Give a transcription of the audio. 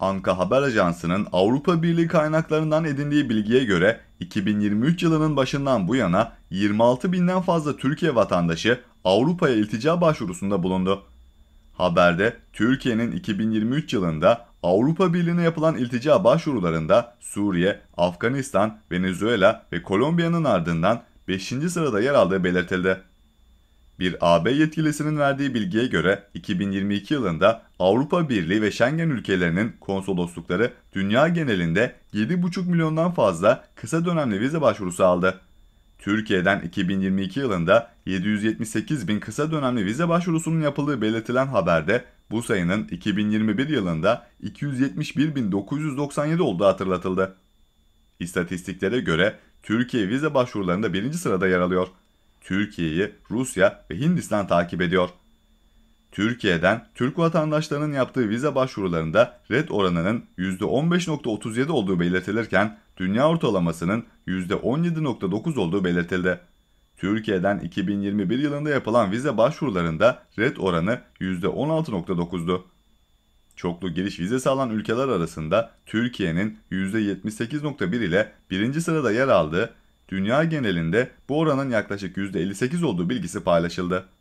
Anka Haber Ajansı'nın Avrupa Birliği kaynaklarından edindiği bilgiye göre 2023 yılının başından bu yana 26 binden fazla Türkiye vatandaşı Avrupa'ya iltica başvurusunda bulundu. Haberde Türkiye'nin 2023 yılında Avrupa Birliği'ne yapılan iltica başvurularında Suriye, Afganistan, Venezuela ve Kolombiya'nın ardından 5. sırada yer aldığı belirtildi. Bir AB yetkilisinin verdiği bilgiye göre 2022 yılında Avrupa Birliği ve Schengen ülkelerinin konsoloslukları dünya genelinde 7,5 milyondan fazla kısa dönemli vize başvurusu aldı. Türkiye'den 2022 yılında 778 bin kısa dönemli vize başvurusunun yapıldığı belirtilen haberde bu sayının 2021 yılında 271.997 olduğu hatırlatıldı. İstatistiklere göre Türkiye vize başvurularında birinci sırada yer alıyor. Türkiye'yi Rusya ve Hindistan takip ediyor. Türkiye'den Türk vatandaşlarının yaptığı vize başvurularında red oranının %15.37 olduğu belirtilirken dünya ortalamasının %17.9 olduğu belirtildi. Türkiye'den 2021 yılında yapılan vize başvurularında red oranı %16.9'du. Çoklu giriş vizesi alan ülkeler arasında Türkiye'nin %78.1 ile birinci sırada yer aldığı dünya genelinde bu oranın yaklaşık %58 olduğu bilgisi paylaşıldı.